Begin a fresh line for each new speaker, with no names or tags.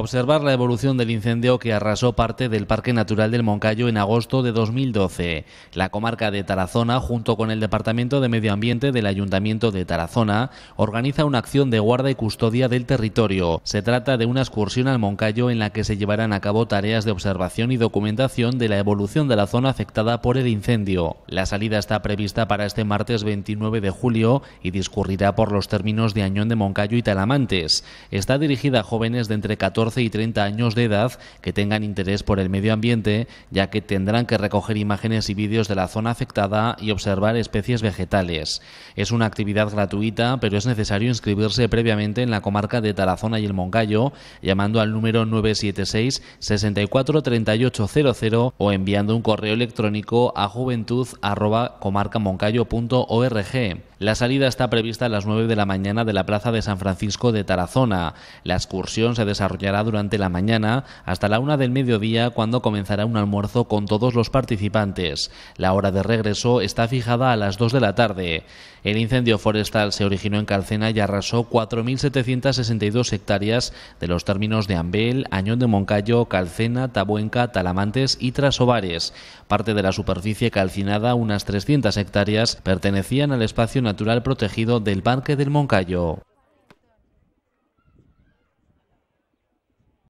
observar la evolución del incendio que arrasó parte del Parque Natural del Moncayo en agosto de 2012. La comarca de Tarazona, junto con el Departamento de Medio Ambiente del Ayuntamiento de Tarazona, organiza una acción de guarda y custodia del territorio. Se trata de una excursión al Moncayo en la que se llevarán a cabo tareas de observación y documentación de la evolución de la zona afectada por el incendio. La salida está prevista para este martes 29 de julio y discurrirá por los términos de Añón de Moncayo y Talamantes. Está dirigida a jóvenes de entre 14 14 y 30 años de edad que tengan interés por el medio ambiente, ya que tendrán que recoger imágenes y vídeos de la zona afectada y observar especies vegetales. Es una actividad gratuita, pero es necesario inscribirse previamente en la comarca de Tarazona y el Moncayo, llamando al número 976 64 o enviando un correo electrónico a juventud.comarcamoncayo.org. La salida está prevista a las 9 de la mañana de la Plaza de San Francisco de Tarazona. La excursión se desarrollará durante la mañana hasta la 1 del mediodía cuando comenzará un almuerzo con todos los participantes. La hora de regreso está fijada a las 2 de la tarde. El incendio forestal se originó en Calcena y arrasó 4.762 hectáreas de los términos de Ambel, Añón de Moncayo, Calcena, Tabuenca, Talamantes y Trasovares. Parte de la superficie calcinada, unas 300 hectáreas, pertenecían al espacio nacional natural protegido del Parque del Moncayo.